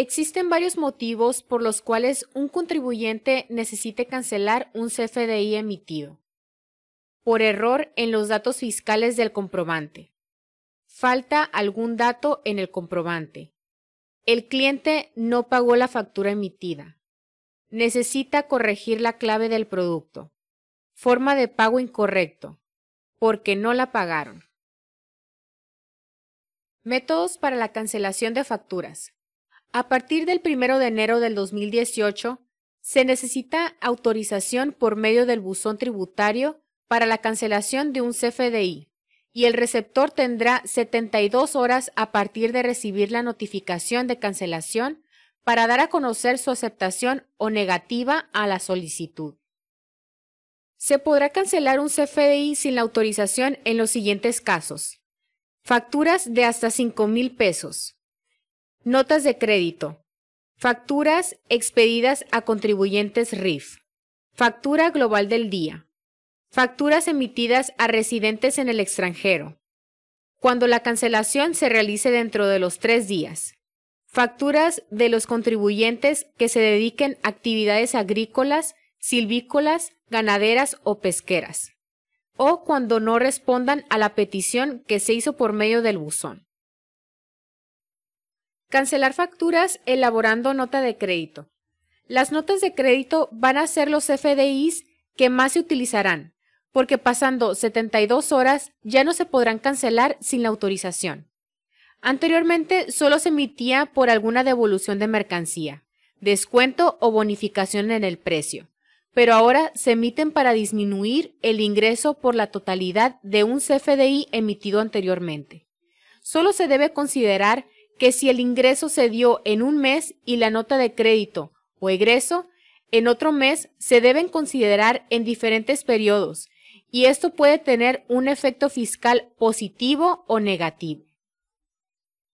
Existen varios motivos por los cuales un contribuyente necesite cancelar un CFDI emitido. Por error en los datos fiscales del comprobante. Falta algún dato en el comprobante. El cliente no pagó la factura emitida. Necesita corregir la clave del producto. Forma de pago incorrecto. Porque no la pagaron. Métodos para la cancelación de facturas. A partir del 1 de enero del 2018, se necesita autorización por medio del buzón tributario para la cancelación de un CFDI y el receptor tendrá 72 horas a partir de recibir la notificación de cancelación para dar a conocer su aceptación o negativa a la solicitud. Se podrá cancelar un CFDI sin la autorización en los siguientes casos. Facturas de hasta 5 mil pesos, Notas de crédito. Facturas expedidas a contribuyentes RIF. Factura global del día. Facturas emitidas a residentes en el extranjero. Cuando la cancelación se realice dentro de los tres días. Facturas de los contribuyentes que se dediquen a actividades agrícolas, silvícolas, ganaderas o pesqueras. O cuando no respondan a la petición que se hizo por medio del buzón. Cancelar facturas elaborando nota de crédito. Las notas de crédito van a ser los CFDIs que más se utilizarán, porque pasando 72 horas ya no se podrán cancelar sin la autorización. Anteriormente solo se emitía por alguna devolución de mercancía, descuento o bonificación en el precio, pero ahora se emiten para disminuir el ingreso por la totalidad de un CFDI emitido anteriormente. Solo se debe considerar que si el ingreso se dio en un mes y la nota de crédito o egreso en otro mes se deben considerar en diferentes periodos y esto puede tener un efecto fiscal positivo o negativo.